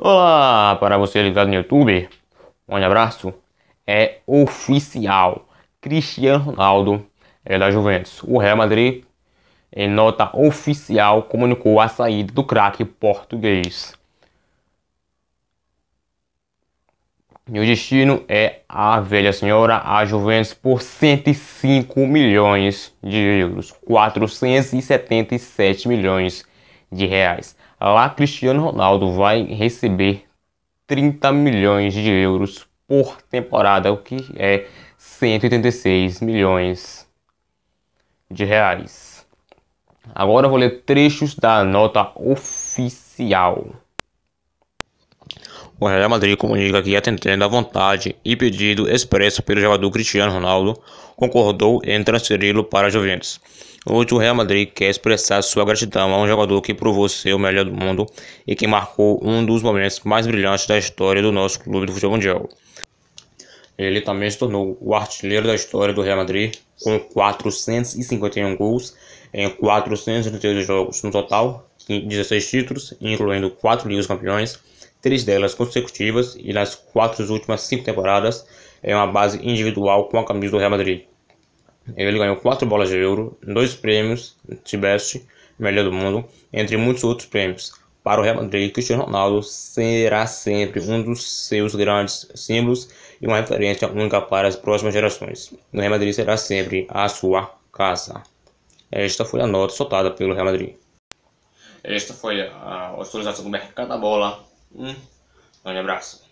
Olá para você ligado no YouTube. Um abraço. É oficial. Cristiano Ronaldo é da Juventus. O Real Madrid, em nota oficial, comunicou a saída do craque português. E o destino é a velha senhora, a Juventus, por 105 milhões de euros, 477 milhões de reais lá Cristiano Ronaldo vai receber 30 milhões de euros por temporada, o que é 186 milhões de reais. Agora eu vou ler trechos da nota oficial. O Real Madrid comunica que, atendendo à vontade e pedido expresso pelo jogador Cristiano Ronaldo, concordou em transferi-lo para a Juventus. Hoje o Real Madrid quer é expressar sua gratidão a um jogador que provou ser o melhor do mundo e que marcou um dos momentos mais brilhantes da história do nosso clube do futebol mundial. Ele também se tornou o artilheiro da história do Real Madrid com 451 gols em 432 jogos no total, 16 títulos, incluindo 4 Ligas Campeões, 3 delas consecutivas e nas quatro últimas 5 temporadas é uma base individual com a camisa do Real Madrid. Ele ganhou quatro bolas de ouro, dois prêmios de best, melhor do mundo, entre muitos outros prêmios. Para o Real Madrid, Cristiano Ronaldo será sempre um dos seus grandes símbolos e uma referência única para as próximas gerações. O Real Madrid será sempre a sua casa. Esta foi a nota soltada pelo Real Madrid. Esta foi a atualização do mercado da bola. Um grande abraço.